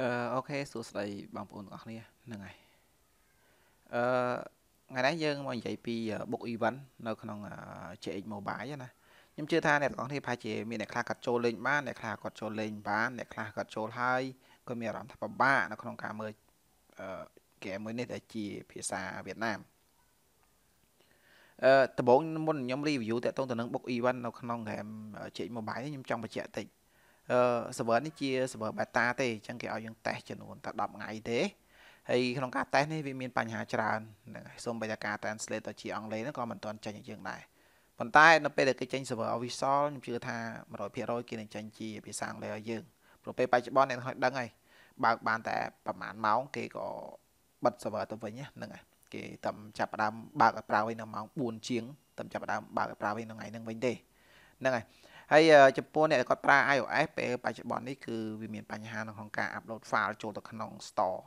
អឺអូខេសួស្តីបងប្អូនទាំងអស់គ្នាហ្នឹងហើយអឺថ្ងៃនេះយើងមកនិយាយពី book event នៅ ក្នុង CX Mobile ណាខ្ញុំជឿថាអ្នកទាំងអស់គ្នាប្រហែលជាមានអ្នកខ្លះគាត់ចូលលេងបានអ្នកខ្លះគាត់ចូលលេងបានអ្នកខ្លះគាត់ចូលហើយគាត់មានអារម្មណ៍ថាពិបាកនៅក្នុង ការមើលអឺ game មួយនេះដែលជាភាសាវៀតណាមអឺដំបូងមុនខ្ញុំ review តាក់ទងទៅនឹង book event នៅក្នុង game CX Mobile ខ្ញុំចង់បញ្ជាក់តិច server នេះជា server beta ទេអញ្ចឹងគេឲ្យយើងតេស្តចំនួនតែ10ថ្ងៃទេហើយក្នុងការតេស្តនេះវាមានបញ្ហាច្រើនហ្នឹងហើយសូមបីតាការ translate ទៅជាអង់គ្លេសហ្នឹងក៏មិនទាន់ចេញឲ្យយើងដែរប៉ុន្តែនៅពេលដែលគេចេញ server ឲ្យ Visual ខ្ញុំជឿថា100%គេនឹងចេញជាភាសាអង់គ្លេសឲ្យយើងព្រោះពេលបច្ចុប្បន្នអ្នកហ្នឹងដឹងហើយបើកបានតែ ប្រហែលម៉ោងគេក៏បិទ server ទៅវិញហ្នឹងហើយគេតែចាប់ផ្ដើមបើកឲ្យប្រើវិញនៅម៉ោង4ជាងតែចាប់ផ្ដើមបើកឲ្យប្រើវិញនៅថ្ងៃហ្នឹងវិញទេហ្នឹងហើយហើយចំពោះអ្នកគាត់ប្រើ iOS ពេលបច្ចុប្បន្ននេះគឺវាមាន បញ្ហានៅក្នុងការ upload file ចូលទៅក្នុង store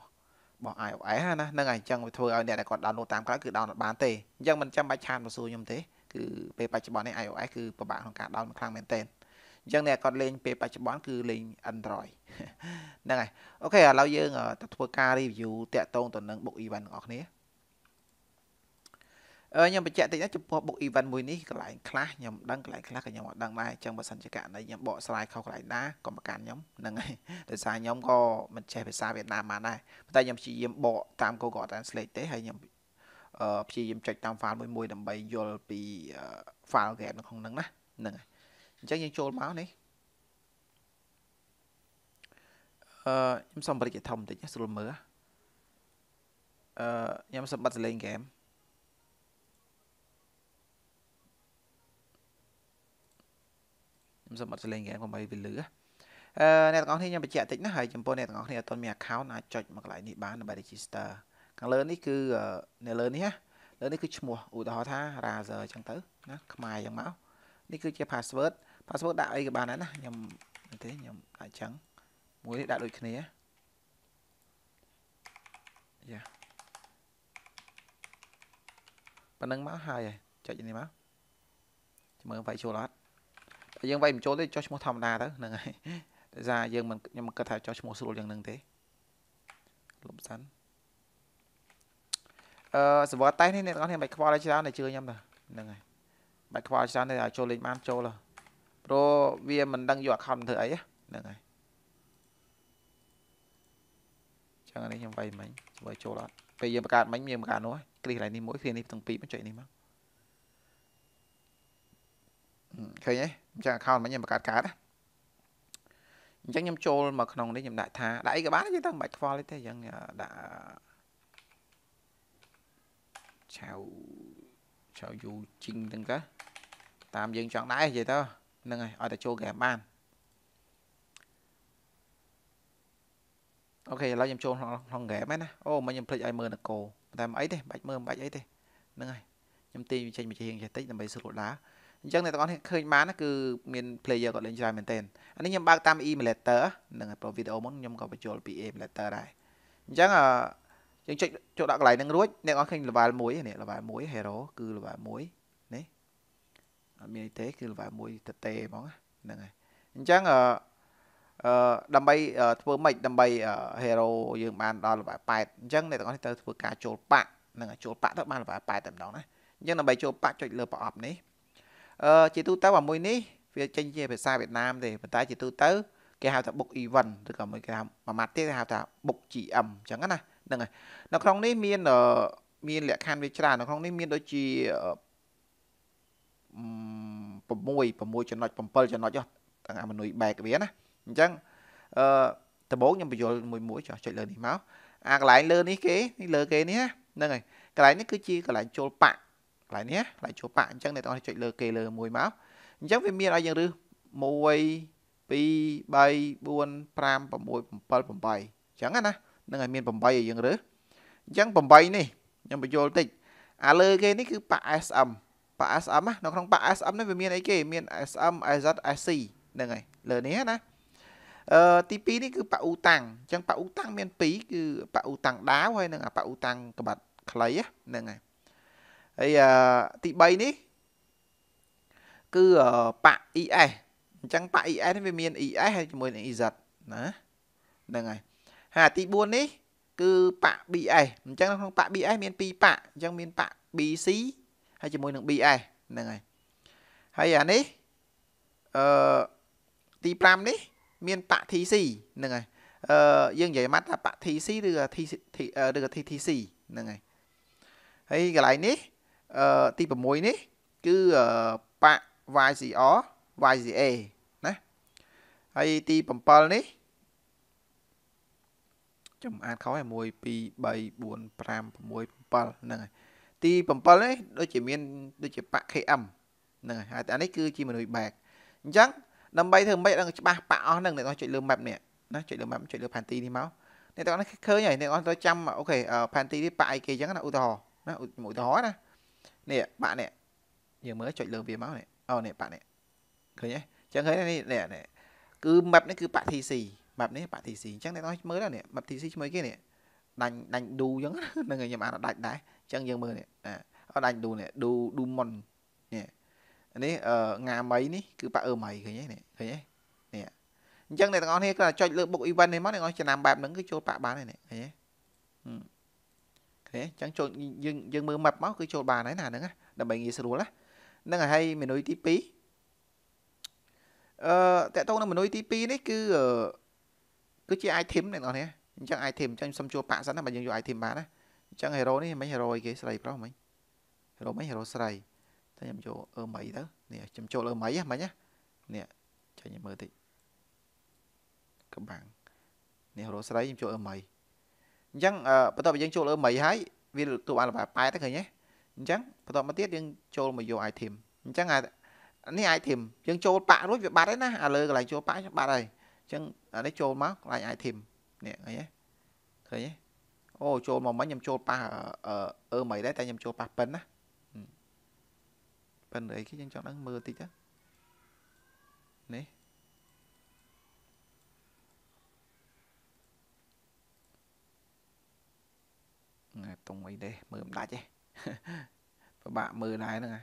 របស់ iOS ណានឹងអញ្ចឹងវាធ្វើឲ្យអ្នកដែលគាត់ download តាមក្រោយគឺ download បានទេអញ្ចឹងមិនចាំបាច់ឆានមកសួរខ្ញុំទេគឺពេលបច្ចុប្បន្ននេះ iOS គឺពិបាកក្នុងការ download ខ្លាំងមែនទែនអញ្ចឹងអ្នកគាត់លេងពេលបច្ចុប្បន្នគឺលេង Android ហ្នឹងហើយអូខេឥឡូវយើងទៅធ្វើការ review តាក់ទងទៅនឹង book event របស់អ្នកគ្នាខ្ញុំបញ្ជាក់តិចណាចំពោះ book event មួយនេះកន្លែងខ្លះខ្ញុំដឹងកន្លែងខ្លះក៏ខ្ញុំអត់ដឹងដែរអញ្ចឹងបើសិនជាករណីខ្ញុំបកស្រាយខុសកន្លែងណាកុំប្រកាន់ខ្ញុំហ្នឹងហើយដោយសារខ្ញុំក៏មិនចេះភាសាវៀតណាមបានដែរប៉ុន្តែខ្ញុំព្យាយាមបកតាម Google Translate ទេហើយខ្ញុំព្យាយាមចុចតាម file មួយមួយដើម្បីយល់ពី file game នៅក្នុងហ្នឹងណាហ្នឹងហើយអញ្ចឹងយើងចូលមកនេះអឺខ្ញុំសុំបរិយាធំបន្តិចស្រួលមើលអឺខ្ញុំសម្បត្តិលេង game ខ្ញុំសូមអត់លេងហ្គេមកុំឲ្យវាលឺអឺអ្នកទាំងអស់គ្នាខ្ញុំបញ្ជាក់តិចណាហើយចំពោះអ្នកទាំងអស់គ្នាអត់ទាន់មាន account អាចចុចមកកន្លែងនេះបានដើម្បី register ខាងលើនេះគឺនៅលើនេះណាលើនេះគឺឈ្មោះឧទាហរណ៍ថា Razer អញ្ចឹងទៅណាខ្មែរអញ្ចឹងមកនេះគឺជា password password ដាក់អីក៏បានដែរណាខ្ញុំទេខ្ញុំដាក់អញ្ចឹងមួយនេះដាក់ដូចគ្នាយ៉ាប៉ណ្ណឹងមកហើយចុចនេះមកចាំមើល virtual អត់យើងវាយបញ្ចូលទេចុះឈ្មោះធម្មតាទៅហ្នឹងហើយដោយសារយើងមិនខ្ញុំគិតថាចុះឈ្មោះស្រួលយ៉ាងហ្នឹងទេលំសាន់អឺសវតតែនេះអ្នកទាំងអស់គ្នាមិនខ្វល់ឲ្យច្រើនតែជឿខ្ញុំទៅហ្នឹងហើយមិនខ្វល់ច្រើនទេឲ្យចូលលេងបានចូលព្រោះវាមិនដឹងយក account ធ្វើអីហ្នឹងហើយចឹងនេះខ្ញុំវាយមិញជួយចូលអត់ពេលយើងបង្កើតមិញមានបង្កើតនោះគ្រីកន្លែងនេះមួយគ្រីកនេះទាំងពីរមកចុចនេះមកឃើញទេអញ្ចឹង account មិញខ្ញុំបង្កើតកើតណាអញ្ចឹងខ្ញុំចូលមកក្នុងនេះខ្ញុំដាក់ថាដាក់អីក៏បានទេតែមិនបាច់ខ្វល់ទេអញ្ចឹងដាក់ឆៅឆៅយូជីងហ្នឹងទៅតាមយើងចង់ដែរនិយាយទៅហ្នឹងហើយឲ្យតែចូលហ្គេមបានអូខេឥឡូវខ្ញុំចូលក្នុងហ្គេមហ្នឹងណាអូមិនខ្ញុំភ្លេចឲ្យមើលនគរតែមិនអីទេបាច់មើលមិនបាច់អីទេហ្នឹងហើយខ្ញុំទាញចេញមកជាងចេះតិចដើម្បីស្រួលដែរអញ្ចឹងអ្នកទាំងអស់ឃើញបាន គឺមាន player គាត់លេងច្រើនមែនទែនអានេះខ្ញុំបើកតាម emulator នឹងហើយប្រវីដេអូមុនខ្ញុំក៏បញ្ចូលពី emulator ដែរអញ្ចឹងយើងចុចចូលដាក់កន្លែងហ្នឹងរួចអ្នកទាំងអស់ឃើញ level 1នេះ level 1 hero គឺ level 1នេះអត់មានទេគឺ level 1តេហ្មងហ្នឹងហើយអញ្ចឹងអឺអឺដើម្បីធ្វើម៉េចដើម្បី hero យើងបានដល់លេវ៉ា8អញ្ចឹងអ្នកទាំងអស់នេះត្រូវធ្វើការចូលប៉ាក់នឹងចូលប៉ាក់ទៅបានលេវ៉ា8តែម្ដងណាអញ្ចឹងដើម្បីចូលប៉ាក់ចុចលើប្រអប់នេះជាទូទៅអាមួយនេះវាចេញជាភាសាវៀតណាមទេប៉ុន្តែជាទូទៅគេហៅថា book event ឬក៏មួយគេហៅមួយម៉ាត់ទៀតគេហៅថា book GM អញ្ចឹងណាហ្នឹងហើយនៅក្នុងនេះមានមានលក្ខខណ្ឌវាច្រើននៅក្នុងនេះមានដូចជា6 6ចំណុច7ចំណុចចុះទាំងអាមនុយបែកវាណាអញ្ចឹងអឺដំបូងខ្ញុំបញ្យល់មួយមួយចុះចុចលើនេះមកអាកន្លែងលើនេះគេនេះលើគេនេះណាហ្នឹងហើយកន្លែងនេះគឺជាកន្លែងចូលប៉ាក់កន្លែងនេះកន្លែងជួបប៉ាអញ្ចឹងអ្នកទាំងអស់ចុចលើគេលើមួយមកអញ្ចឹងវាមានឲ្យយើងរើស1 2 3 4 5 6 7 8អញ្ចឹងណានឹងឲ្យមាន8ឲ្យយើងរើសអញ្ចឹង8នេះខ្ញុំបញ្យល់តិចអាលើគេនេះគឺប៉ា SM ប៉ា SM ណានៅក្នុងប៉ា SM នេះវាមានអីគេមាន SM AZ SC ហ្នឹងហើយលើនេះណាអឺទី2នេះគឺប៉ាអ៊ូតាំងអញ្ចឹងប៉ាអ៊ូតាំងមាន2គឺប៉ាអ៊ូតាំងដាវហើយនិងប៉ាអ៊ូតាំងក្បាត់ខ្លីហ្នឹងហើយហើយទី3នេះគឺប៉ា ES អញ្ចឹងប៉ា ES នេះវាមាន ES ហើយជាមួយនឹង EZ ណាហ្នឹងហើយហើយទី4នេះគឺប៉ា BS អញ្ចឹងក្នុងប៉ា BS មាន2ប៉ាអញ្ចឹងមានប៉ា BC ហើយជាមួយនឹង BS ហ្នឹងហើយហើយអានេះអឺទី5នេះ មានប៉ា TC ហ្នឹងហើយអឺយើងនិយាយមកថាប៉ា TC ឬ TC ឬ TTC ហ្នឹងហើយហើយកន្លែងនេះទី6នេះគឺប៉ា YCR YCA ណាហើយទី7នេះខ្ញុំអានខុសហើយ1 2 3 4 5 6 7ហ្នឹងហើយទី7នេះដូចជាមានដូចជាប៉ា KM ហ្នឹងហើយហើយតែនេះគឺជាមនុស្សបែកអញ្ចឹងដើម្បីធ្វើម៉េចដល់ច្បាស់ប៉ាអស់ហ្នឹងអ្នកនរចុចលើ map នេះណាចុចលើ map ចុចលើផែនទីនេះមកអ្នកទាំងអស់ឃើញហើយអ្នកនរត្រូវចាំអូខេផែនទីនេះប៉ាអីគេអញ្ចឹងណាឧទាហរណ៍ណាឧទាហរណ៍ណានេះបាក់នេះយើងមើលចុចលើវាមកនេះអូនេះបាក់នេះឃើញទេចឹងឃើញនេះនេះគឺ map នេះគឺបាក់ TC map នេះបាក់ TC ចឹងអ្នកនរមើលនេះ map TC ឈ្មោះគេនេះដាញ់ដាញ់ឌូចឹងនឹងខ្ញុំអានដាច់ដែរចឹងយើងមើលនេះអត់ដាញ់ឌូនេះឌូឌូមុននេះនេះងាមៃនេះគឺបាក់អឺមៃឃើញទេនេះឃើញទេនេះអញ្ចឹងអ្នកទាំងអស់គ្នាគាត់ចុចលើ book event នេះមកអ្នកនរចំណាំបែបហ្នឹងគឺចូលបាក់បានហើយនេះឃើញទេទេអញ្ចឹងចូលយើងយើងមើល map មកគឺចូលបានហើយណាហ្នឹងដើម្បីងាយស្រួលណាហ្នឹងហើយមេនុយទី2អឺតកតងនឹងមេនុយទី2នេះគឺគឺជា item អ្នកនរនេះអញ្ចឹង item អញ្ចឹងខ្ញុំសុំជួបប៉ាក់សិនណាបើយើងយក item បានណាអញ្ចឹង hero នេះមិន hero គេស្រីប្រុសមិន hero មិន hero ស្រីតែខ្ញុំយកអឺមីទៅនេះខ្ញុំចូលអឺមីហ្នឹងមិញណានេះចាញ់មើលតិចកំបាំងនេះ hero ស្រីខ្ញុំចូលអឺមីអញ្ចឹងបន្ទាប់ពីយើងចូលលើមីហើយវាទូបានលំដាប់8ទៅឃើញទេអញ្ចឹងបន្ទាប់មកទៀតយើងចូលមកយក item អញ្ចឹងអានេះ item យើងចូលប៉ាក់រួចវាបាត់ហើយណាអាលើកន្លែងចូលប៉ាក់បាត់ហើយអញ្ចឹងអានេះចូលមកកន្លែង item នេះឃើញទេឃើញទេអូចូលមកមិញខ្ញុំចូលប៉ះអឺមីដែរតែខ្ញុំចូលប៉ះប៉ិនណាប៉ិនអីគេយើងចង់ដឹងមើលតិចទៅនេះតុងអីទេមើលមិនដាច់ទេពិបាកមើលដែរហ្នឹង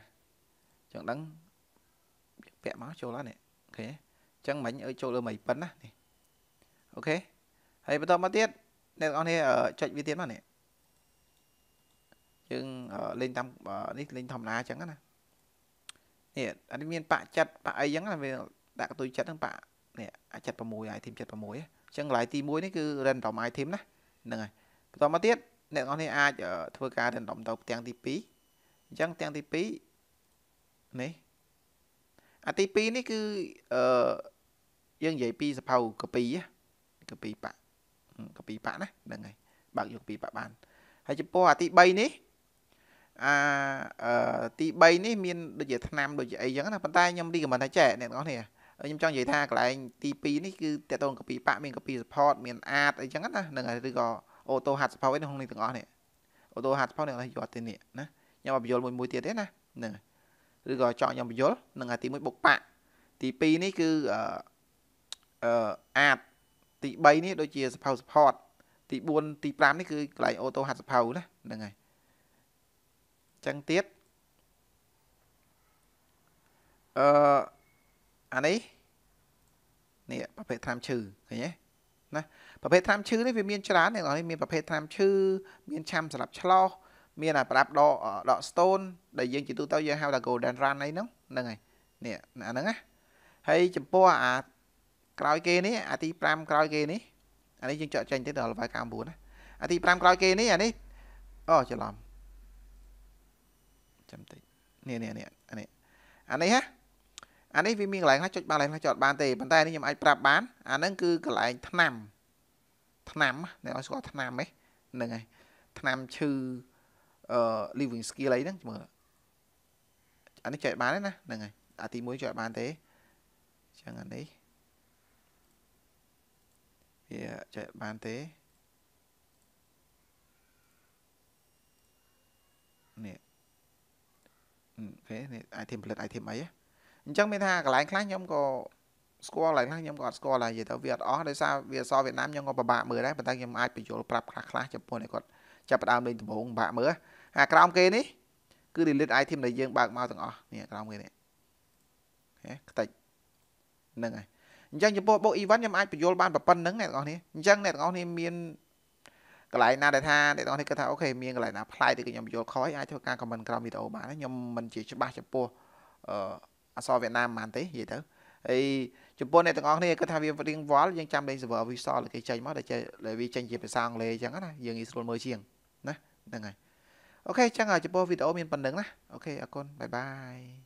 ចង់ដឹងពាក់មកចូលហើយនេះអូខេអញ្ចឹងមិញអើចូលលើមិនប៉ុណ្ណានេះអូខេហើយបន្តមកទៀតអ្នកទាំងអស់គ្នាចុចវាទៀតមកនេះយើងលេងតាមនេះលេងធម្មតាអញ្ចឹងណានេះអត់មានបាក់ចិត្តបាក់អីអញ្ចឹងណាវាដាក់កតុយចិត្តហ្នឹងបាក់នេះអា76 item 76អញ្ចឹងកន្លែងទី1នេះគឺ random item ណាហ្នឹងហើយបន្តមកទៀតអ្នកនរនេះអាចធ្វើការដណ្ដុំទៅផ្ទាំងទី2អញ្ចឹងផ្ទាំងទី2នេះអាទី2នេះគឺអឺយើងនិយាយពីសភៅកពីកពីបាក់កពីបាក់ណាហ្នឹងហើយបើកយកពីបាក់បាន ហើយចំពោះអាទី3នេះអាអឺទី3នេះមានដូចជាឆ្នាំដូចជាអីចឹងណាប៉ុន្តែខ្ញុំរីកមិនថាចេះអ្នកនរនេះខ្ញុំចង់និយាយថាកន្លែងទី2នេះគឺតកតងកពីបាក់មានកពី support មាន art អីចឹងណាហ្នឹងហើយឬក៏អូតូហាត់សភៅឯក្នុងនេះទាំងអស់នេះអូតូហាត់សភៅនេះអត់យល់ទេនេះណាខ្ញុំអបយល់មួយមួយទៀតទេណាហ្នឹងឬក៏ចង់ខ្ញុំបយល់នឹងអាទី1បុកប៉ទី2នេះគឺអឺអាតទី3នេះដូចជាសភៅ support ទី4ទី5នេះគឺកន្លែងអូតូហាត់សភៅណាហ្នឹងហើយអញ្ចឹងទៀតអឺអានេះនេះប្រភេទថ្នាំឈឺឃើញទេណាប្រភេទថ្នាំឈឺនេះវាមានច្រើនអ្នកនរមានប្រភេទថ្នាំឈឺមានឆាំសម្រាប់ឆ្លោះមានអាប្រាប់ដកដក stone ដែលយើងជាទូទៅយើងហៅថា golden run អីហ្នឹងហ្នឹងហើយនេះអាហ្នឹងណាហើយចំពោះអាក្រោយគេនេះអាទី5ក្រោយគេនេះអានេះយើងចកចេញទៅដល់លេខ9ណាអាទី5ក្រោយគេនេះអានេះអូច្រឡំចាំតិចនេះនេះនេះអានេះអានេះហ៎អានេះវាមានកន្លែងខ្លះចុចបានកន្លែងខ្លះចុចបានទេប៉ុន្តែនេះខ្ញុំអាចប្រាប់បានអាហ្នឹងគឺកន្លែងថ្នាំថ្នាំអ្នកឲ្យស្គាល់ថ្នាំហ្នឹងហើយថ្នាំឈឺអឺ living skill អីហ្នឹងមើលអានេះចែកបានទេណាហ្នឹងហើយអាទី1ចែកបានទេចឹងអានេះវាចែកបានទេនេះអូខេនេះ item ផលិត item អីអញ្ចឹងមានថាកន្លែងខ្លះខ្ញុំក៏ស្គាល់ឡើយណាខ្ញុំក៏អត់ស្គាល់ឡើយនិយាយទៅវាអត់អស់ដោយសារវាអសវៀតណាមខ្ញុំក៏ពិបាកមើលដែរប៉ុន្តែខ្ញុំអាចបញ្យល់ប្រាប់ខ្លះខ្លះចំពោះនេះគាត់ចាប់ផ្ដើមលេងដំបូងពិបាកមើលអាក្រោមគេនេះគឺ delete item ដែលយើងបើកមកទាំងអស់នេះក្រោមគេនេះហេខ្ទេចហ្នឹងហើយអញ្ចឹងចំពោះបុក event ខ្ញុំអាចបញ្យល់បានប៉ុណ្្នឹងអ្នកទាំងអស់នេះអញ្ចឹងអ្នកទាំងអស់នេះមានកន្លែងណាដែលថាអ្នកទាំងអស់នេះគិតថាអូខេមានកន្លែងណាផ្លាយទៅខ្ញុំបញ្យល់ខ້ອຍអាចធ្វើការ comment ក្រោមវីដេអូបានខ្ញុំមិនជាច្បាស់ចំពោះអអសវៀតណាមបានទេនិយាយទៅហើយចំពោះអ្នកទាំងអស់គ្នាគាត់ថាវារៀងវល់យើងចាំលេង server Visual គេចេញមកដែលវាចេញជាភាសាអង់គ្លេសអញ្ចឹងណាយើងងាយស្រួលមើលជាងណាហ្នឹងហើយអូខេអញ្ចឹងចំពោះវីដេអូមានប៉ុណ្្នឹងណាអូខេអរគុណបាយបាយ